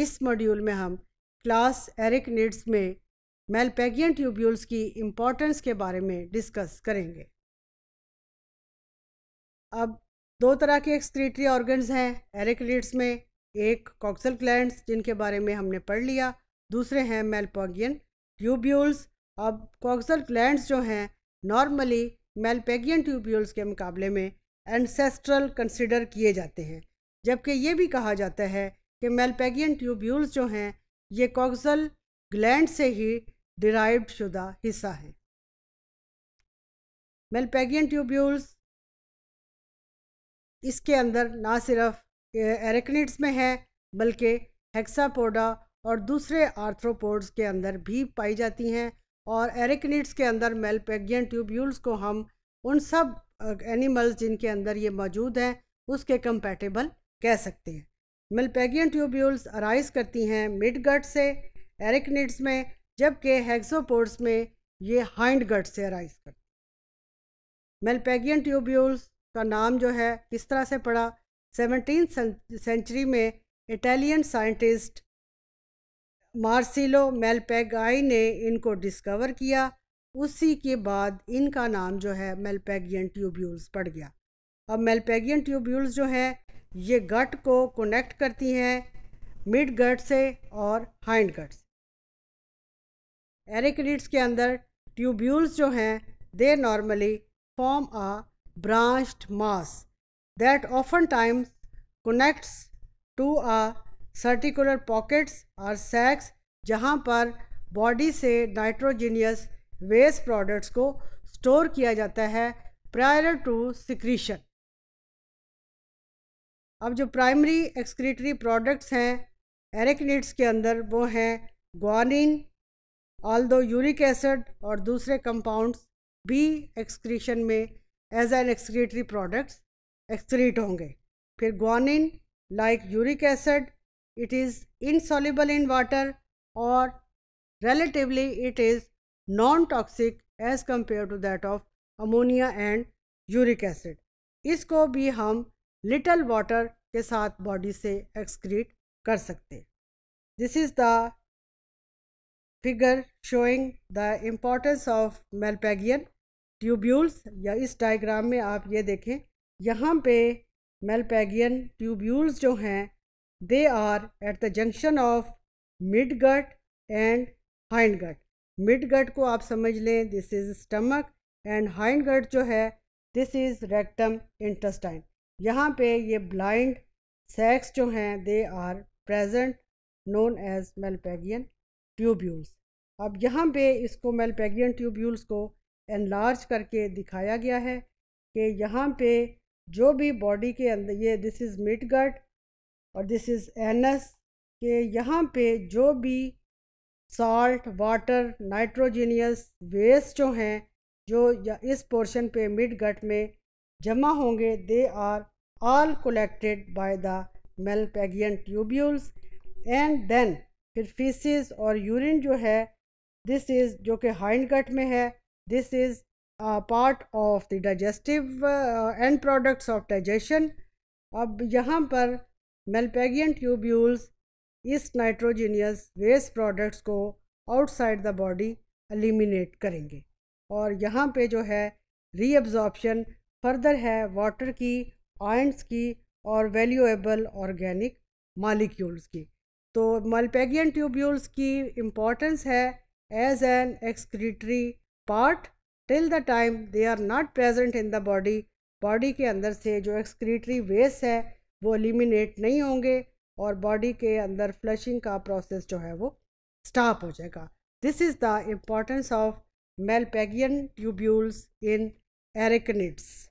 इस मॉड्यूल में हम क्लास नीड्स में मेलपेगियन ट्यूब्यूल्स की इम्पोर्टेंस के बारे में डिस्कस करेंगे अब दो तरह के एक्सक्रीटरी ऑर्गन्स हैं नीड्स में एक कॉक्सल क्लैंड जिनके बारे में हमने पढ़ लिया दूसरे हैं मेलपेगियन ट्यूब्यूल्स अब कॉक्सल क्लैंड जो हैं नॉर्मली मेलपेगियन ट्यूब्यूल्स के मुकाबले में एंसेस्ट्रल कंसिडर किए जाते हैं जबकि ये भी कहा जाता है कि मेलपेगियन ट्यूब्यूल्स जो हैं ये कॉक्सल ग्लैंड से ही डिराइव शुदा हिस्सा है मेलपेगियन ट्यूब्यूल्स इसके अंदर ना सिर्फ एरेक्निड्स में है बल्कि हेक्सापोडा और दूसरे आर्थ्रोपोड्स के अंदर भी पाई जाती हैं और एरेक्निड्स के अंदर मेलपेगियन ट्यूब्यूल्स को हम उन सब एनिमल्स जिनके अंदर ये मौजूद हैं उसके कंपैटिबल कह सकते हैं मिलपेगियन ट्यूब्यूल्स अराइज करती हैं मिड गट से एरिकनिड्स में जबकि हेक्सोपोड्स में ये हाइंड गट से अराइज करती मेलपेगियन ट्यूब्यूल्स का नाम जो है किस तरह से पड़ा सेवनटीन सेंचुरी में इटालियन साइंटिस्ट मार्सिलो मेलपेगाई ने इनको डिस्कवर किया उसी के बाद इनका नाम जो है मेलपेगियन ट्यूब्यूल्स पड़ गया अब मेलपेगियन ट्यूब्यूल्स जो हैं ये गट को कनेक्ट करती हैं मिड गट से और हाइंड गट से एरेक्निड्स के अंदर ट्यूब्यूल्स जो हैं they normally form a mass that often times connects to a circular pockets और सैक्स जहाँ पर बॉडी से नाइट्रोजीनियस वेस्ट प्रोडक्ट्स को स्टोर किया जाता है प्रायर टू सिक्रीशन अब जो प्राइमरी एक्सक्रीटरी प्रोडक्ट्स हैं एरेक्निड्स के अंदर वो हैं guanine although uric acid और दूसरे कंपाउंड्स भी एक्सक्रीशन में as an excretory products excrete होंगे फिर guanine like uric acid it is insoluble in water और relatively it is non toxic as compare to that of ammonia and uric acid इसको भी हम लिटल वाटर के साथ body से excrete कर सकते this is the figure showing the importance of Malpighian tubules या इस डायग्राम में आप ये देखें यहाँ पे मेलपैगियन ट्यूब्यूल्स जो हैं they are at the junction of mid gut and hind gut mid gut को आप समझ लें this is stomach and hind gut जो है दिस इज़ रेक्टम इंटस्टाइन यहाँ पे ये ब्लाइंड सेक्स जो हैं they are present known as Malpighian tubules अब यहाँ पे इसको मेलपेगियन ट्यूब्यूल्स को एनलार्ज करके दिखाया गया है कि यहाँ पे जो भी बॉडी के अंदर ये दिस इज़ मिड गट और दिस इज़ एनस कि यहाँ पे जो भी साल्ट वाटर नाइट्रोजीनियस वेस्ट जो हैं जो इस पोर्शन पे मिड गट में जमा होंगे they are all collected by the Malpighian tubules and then फिर फीसिस और यूरिन जो है दिस इज़ जो कि हाइंड कट में है this is part of the digestive and products of digestion अब यहाँ पर मेलपेगियन ट्यूब्यूल्स इस नाइट्रोजीनियस वेस्ट प्रोडक्ट्स को आउटसाइड द बॉडी एलिमिनेट करेंगे और यहाँ पे जो है रीअब्जॉर्बशन फर्दर है वाटर की आयंस की और वैल्यूएबल ऑर्गेनिक मालिक्यूल्स की तो मलपेगियन ट्यूब्यूल्स की इम्पोर्टेंस है as an excretory part till the time they are not present in the body body के अंदर से जो एक्सक्रीटरी वेस्ट है वो एलिमिनेट नहीं होंगे और बॉडी के अंदर फ्लशिंग का प्रोसेस जो है वो स्टॉप हो जाएगा this is the importance of Malpighian tubules in एरेकनिट्स